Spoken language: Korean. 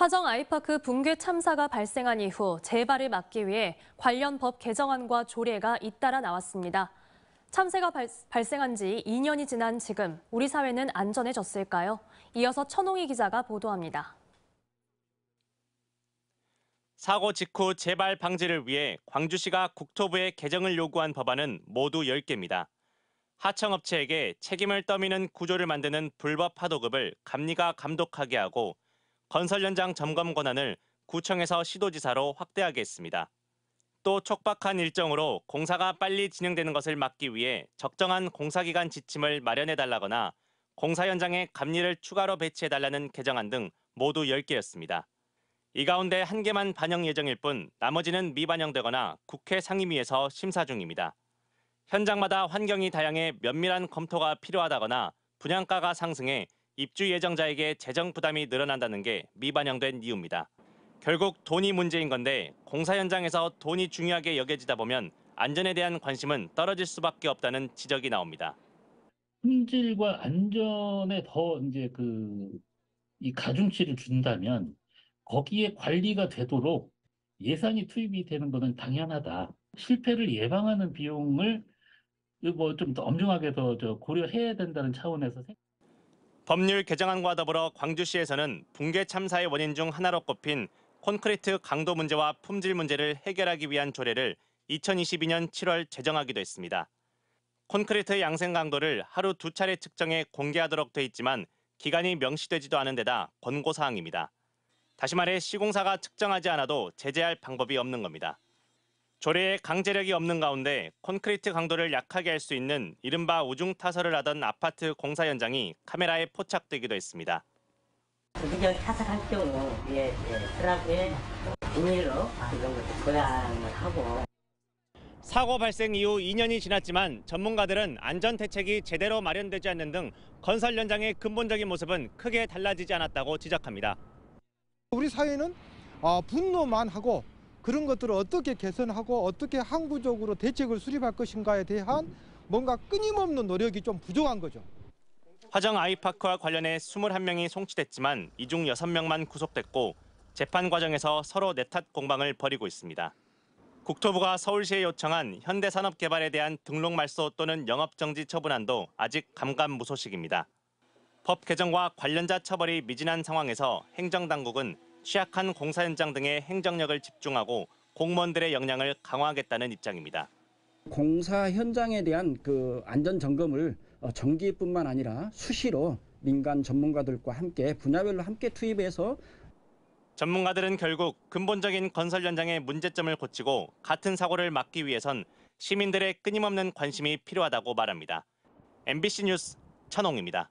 화정 아이파크 붕괴 참사가 발생한 이후 재발을 막기 위해 관련 법 개정안과 조례가 잇따라 나왔습니다. 참새가 발, 발생한 지 2년이 지난 지금 우리 사회는 안전해졌을까요? 이어서 천홍희 기자가 보도합니다. 사고 직후 재발 방지를 위해 광주시가 국토부에 개정을 요구한 법안은 모두 10개입니다. 하청업체에게 책임을 떠미는 구조를 만드는 불법 파도급을 감리가 감독하게 하고 건설 현장 점검 권한을 구청에서 시도지사로 확대하게 했습니다. 또 촉박한 일정으로 공사가 빨리 진행되는 것을 막기 위해 적정한 공사기간 지침을 마련해달라거나 공사 현장에 감리를 추가로 배치해달라는 개정안 등 모두 10개였습니다. 이 가운데 한 개만 반영 예정일 뿐 나머지는 미반영되거나 국회 상임위에서 심사 중입니다. 현장마다 환경이 다양해 면밀한 검토가 필요하다거나 분양가가 상승해 입주 예정자에게 재정 부담이 늘어난다는 게 미반영된 이유입니다. 결국 돈이 문제인 건데 공사 현장에서 돈이 중요하게 여겨지다 보면 안전에 대한 관심은 떨어질 수밖에 없다는 지적이 나옵니다. 품질과 안전에 더 이제 그 이 가중치를 준다면 거기에 관리가 되도록 예산이 투입이 되는 것은 당연하다. 실패를 예방하는 비용을 뭐좀더 엄중하게 더 고려해야 된다는 차원에서 생각. 법률 개정안과 더불어 광주시에서는 붕괴 참사의 원인 중 하나로 꼽힌 콘크리트 강도 문제와 품질 문제를 해결하기 위한 조례를 2022년 7월 제정하기도 했습니다. 콘크리트 양생 강도를 하루 두 차례 측정해 공개하도록 돼 있지만 기간이 명시되지도 않은 데다 권고사항입니다. 다시 말해 시공사가 측정하지 않아도 제재할 방법이 없는 겁니다. 조례에 강제력이 없는 가운데 콘크리트 강도를 약하게 할 수 있는 이른바 우중 타설을 하던 아파트 공사 현장이 카메라에 포착되기도 했습니다. 우중 타설할 경우 예, 예, 트라에 비닐로 이런 것도 보양을 하고 사고 발생 이후 2년이 지났지만 전문가들은 안전 대책이 제대로 마련되지 않는 등 건설 현장의 근본적인 모습은 크게 달라지지 않았다고 지적합니다. 우리 사회는 어, 분노만 하고 그런 것들을 어떻게 개선하고 어떻게 항구적으로 대책을 수립할 것인가에 대한 뭔가 끊임없는 노력이 좀 부족한 거죠. 화정 아이파크와 관련해 21명이 송치됐지만 이 중 6명만 구속됐고 재판 과정에서 서로 내탓 공방을 벌이고 있습니다. 국토부가 서울시에 요청한 현대산업개발에 대한 등록 말소 또는 영업정지 처분안도 아직 감감무소식입니다. 법 개정과 관련자 처벌이 미진한 상황에서 행정당국은 취약한 공사 현장 등의 행정력을 집중하고 공무원들의 역량을 강화하겠다는 입장입니다. 공사 현장에 대한 그 안전 점검을 어, 정기뿐만 아니라 수시로 민간 전문가들과 함께 분야별로 함께 투입해서 전문가들은 결국 근본적인 건설 현장의 문제점을 고치고 같은 사고를 막기 위해선 시민들의 끊임없는 관심이 필요하다고 말합니다. MBC 뉴스 천홍입니다.